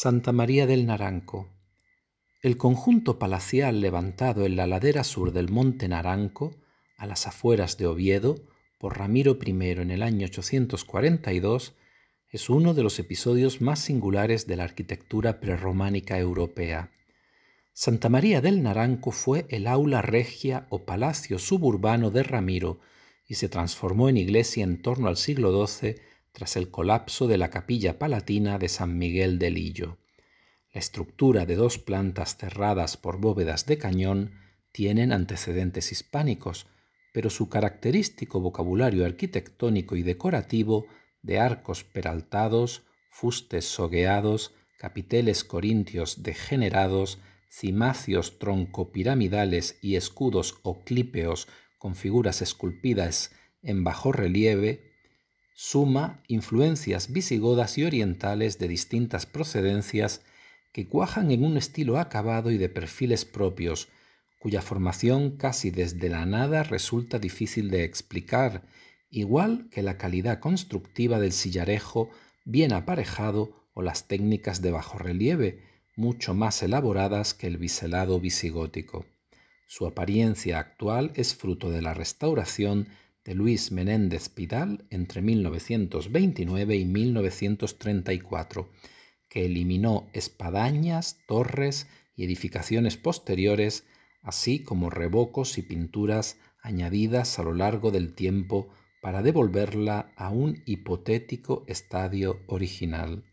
Santa María del Naranco. El conjunto palacial levantado en la ladera sur del monte Naranco, a las afueras de Oviedo, por Ramiro I en el año 842, es uno de los episodios más singulares de la arquitectura prerrománica europea. Santa María del Naranco fue el aula regia o palacio suburbano de Ramiro y se transformó en iglesia en torno al siglo XII tras el colapso de la capilla palatina de San Miguel del Lillo. La estructura de dos plantas cerradas por bóvedas de cañón tienen antecedentes hispánicos, pero su característico vocabulario arquitectónico y decorativo de arcos peraltados, fustes sogueados, capiteles corintios degenerados, cimacios troncopiramidales y escudos oclípeos con figuras esculpidas en bajo relieve suma influencias visigodas y orientales de distintas procedencias que cuajan en un estilo acabado y de perfiles propios, cuya formación casi desde la nada resulta difícil de explicar, igual que la calidad constructiva del sillarejo bien aparejado o las técnicas de bajorrelieve, mucho más elaboradas que el biselado visigótico. Su apariencia actual es fruto de la restauración de Luis Menéndez Pidal entre 1929 y 1934, que eliminó espadañas, torres y edificaciones posteriores, así como revocos y pinturas añadidas a lo largo del tiempo para devolverla a un hipotético estadio original.